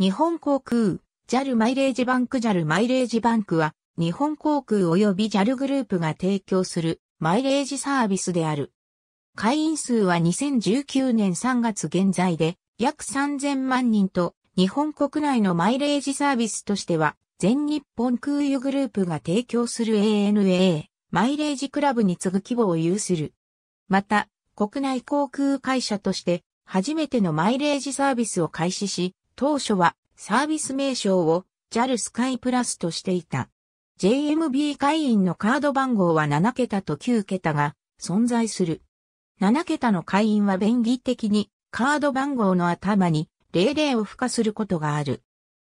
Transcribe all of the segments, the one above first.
日本航空、JAL マイレージバンク JAL マイレージバンクは、日本航空及び JAL グループが提供するマイレージサービスである。会員数は2019年3月現在で約3000万人と日本国内のマイレージサービスとしては全日本空輸グループが提供する ANA マイレージクラブに次ぐ規模を有する。また国内航空会社として初めてのマイレージサービスを開始し当初はサービス名称を JAL スカイプラスとしていた。JMB 会員のカード番号は7桁と9桁が存在する。7桁の会員は便宜的にカード番号の頭に00を付加することがある。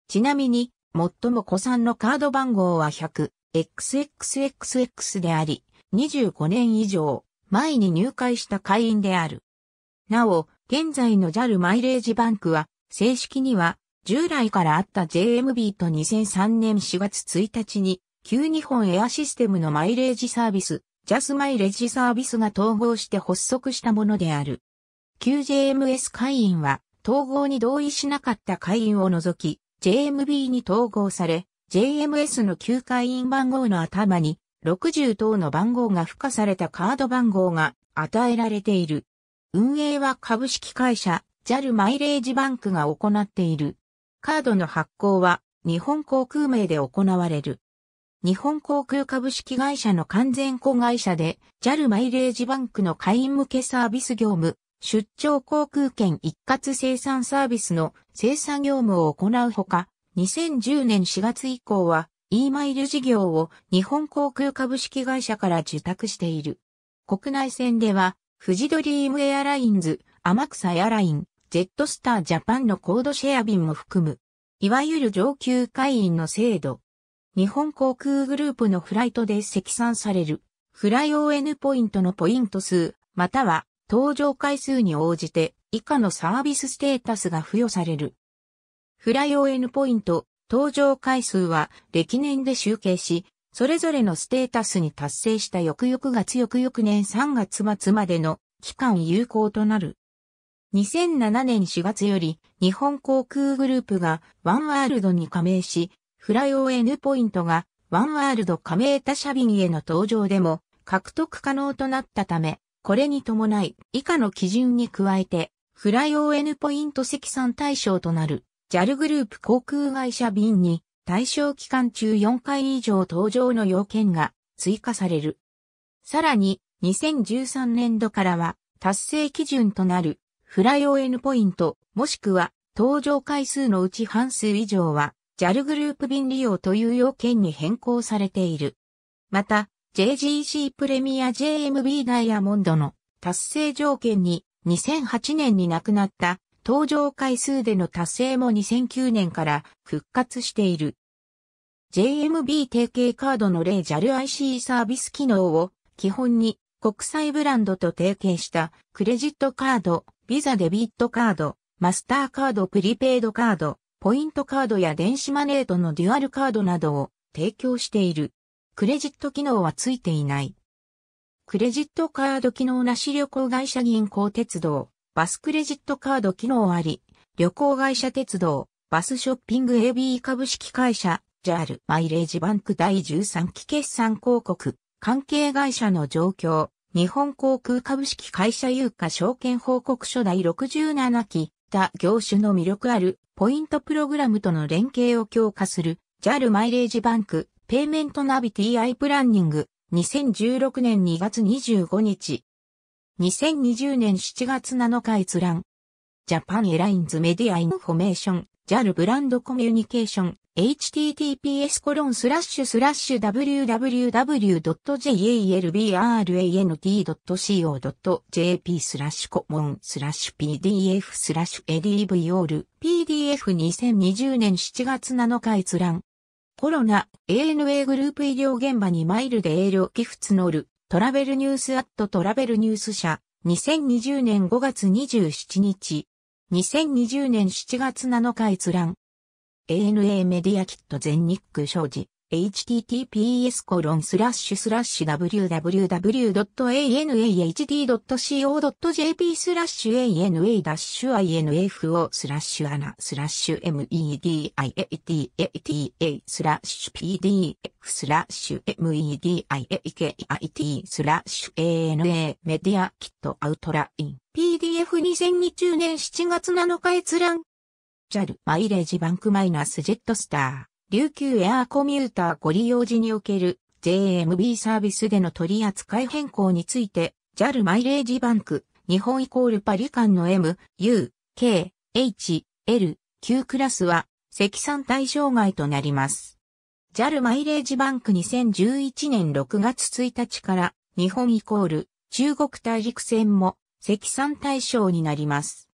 ちなみに、最も古参のカード番号は 100XXXX であり、25年以上前に入会した会員である。なお、現在の JAL マイレージバンクは正式には、従来からあった JMB と2003年4月1日に、旧日本エアシステムのマイレージサービス、ジャスマイレージサービスが統合して発足したものである。旧 JMS 会員は、統合に同意しなかった会員を除き、JMB に統合され、JMS の旧会員番号の頭に、60等の番号が付加されたカード番号が与えられている。運営は株式会社 JAL マイレージバンクが行っている。カードの発行は日本航空名で行われる。日本航空株式会社の完全子会社で JAL マイレージバンクの会員向けサービス業務、出張航空券一括生産サービスの生産業務を行うほか、2010年4月以降は e マイル事業を日本航空株式会社から受託している。国内線では、富士ドリームエアラインズ、天草エアライン、ジェットスタージャパンのコードシェア便も含む、いわゆる上級会員の制度。日本航空グループのフライトで積算される、フライ ON ポイントのポイント数、または、搭乗回数に応じて、以下のサービスステータスが付与される。フライ ON ポイント、搭乗回数は、歴年で集計し、それぞれのステータスに達成した翌々月翌々年3月末までの期間有効となる。2007年4月より日本航空グループがワンワールドに加盟し、フライオー N ポイントがワンワールド加盟他社便への登場でも獲得可能となったため、これに伴い以下の基準に加えて、フライオー N ポイント積算対象となる JAL グループ航空会社便に対象期間中4回以上登場の要件が追加される。さらに2013年度からは達成基準となるフライオ N ポイント、もしくは、搭乗回数のうち半数以上は、JAL グループ便利用という要件に変更されている。また、JGC プレミア JMB ダイヤモンドの達成条件に2008年に亡くなった登場回数での達成も2009年から復活している。JMB 提携カードの例 JALIC サービス機能を基本に国際ブランドと提携したクレジットカードビザデビットカード、マスターカードプリペイドカード、ポイントカードや電子マネーとのデュアルカードなどを提供している。クレジット機能はついていない。クレジットカード機能なし旅行会社銀行鉄道、バスクレジットカード機能あり、旅行会社鉄道、バスショッピング AB 株式会社、JAL マイレージバンク第13期決算広告、関係会社の状況、日本航空株式会社有価証券報告書第67期、他業種の魅力あるポイントプログラムとの連携を強化する JAL マイレージバンク、ペイメントナビ TI プランニング、2016年2月25日。2020年7月7日閲覧。ジャパンエラインズメディアインフォメーション、JAL ブランドコミュニケーション、https コロンスラッシュスラッシュ w w w j a l b r a n t c o j p スラッシュコモンスラッシュ pdf スラッシュ e d v o l pdf2020 年7月7日閲覧コロナ ANA グループ医療現場にマイルで営業寄付募るトラベルニュースアットトラベルニュース社2020年5月27日2020年7月7日閲覧 ANA メディアキット全日空商事 https コロンスラッシュスラッシュ www.anahd.co.jp スラッシュ ana-info スラッシュアナスラッシュ mediaeta スラッシュ pdf スラッシュ mediaikit スラッシュ ana メディアキットアウトライン PDF2020 年7月7日閲覧 JAL マイレージバンクマイナスジェットスター、琉球エアーコミューターご利用時における JMB サービスでの取り扱い変更について JAL マイレージバンク、日本イコールパリ間の M、U、K、H、L、Q クラスは積算対象外となります。JAL マイレージバンク2011年6月1日から日本イコール中国大陸線も積算対象になります。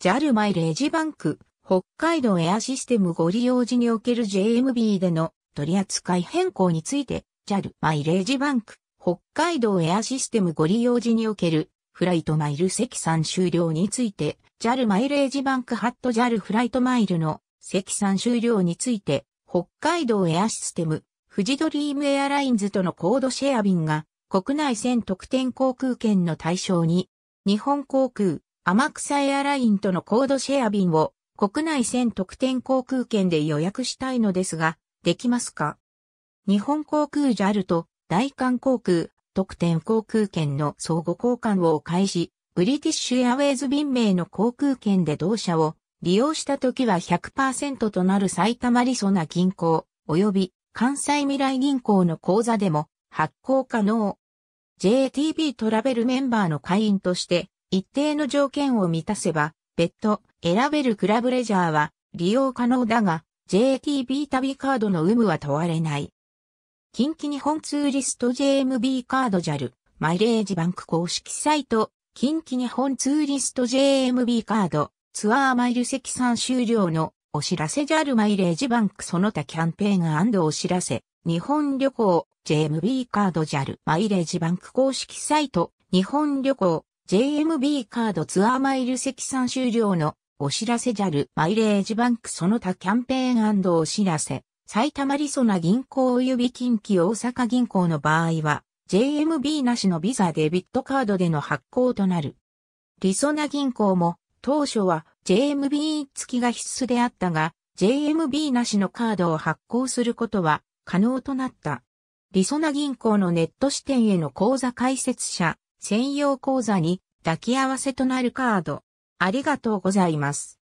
JAL マイレージバンク、北海道エアシステムご利用時における JMB での取扱い変更について、JAL マイレージバンク、北海道エアシステムご利用時におけるフライトマイル積算終了について、JAL マイレージバンクハット JAL フライトマイルの積算終了について、北海道エアシステム、富士ドリームエアラインズとのコードシェア便が国内線特典航空券の対象に、日本航空、天草エアラインとのコードシェア便を国内線特典航空券で予約したいのですが、できますか日本航空 JAL と大韓航空特典航空券の相互交換を開始、ブリティッシュエアウェイズ便名の航空券で同社を利用した時は100%となる埼玉リソナ銀行及び関西未来銀行の口座でも発行可能。JTB トラベルメンバーの会員として一定の条件を満たせば、別途選べるクラブレジャーは利用可能だが、JTB 旅カードの有無は問われない。近畿日本ツーリスト JMB カード JAL、マイレージバンク公式サイト、近畿日本ツーリスト JMB カード、ツアーマイル積算終了のお知らせ JAL マイレージバンクその他キャンペーンお知らせ、日本旅行、JMB カード JAL マイレージバンク公式サイト、日本旅行、JMB カードツアーマイル積算終了のお知らせ JAL マイレージバンクその他キャンペーンお知らせ。埼玉リソナ銀行及び近畿大阪銀行の場合は JMB なしのビザデビットカードでの発行となる。リソナ銀行も当初は JMB 付きが必須であったが JMB なしのカードを発行することは可能となった。リソナ銀行のネット支店への口座開設者専用講座に抱き合わせとなるカード。ありがとうございます。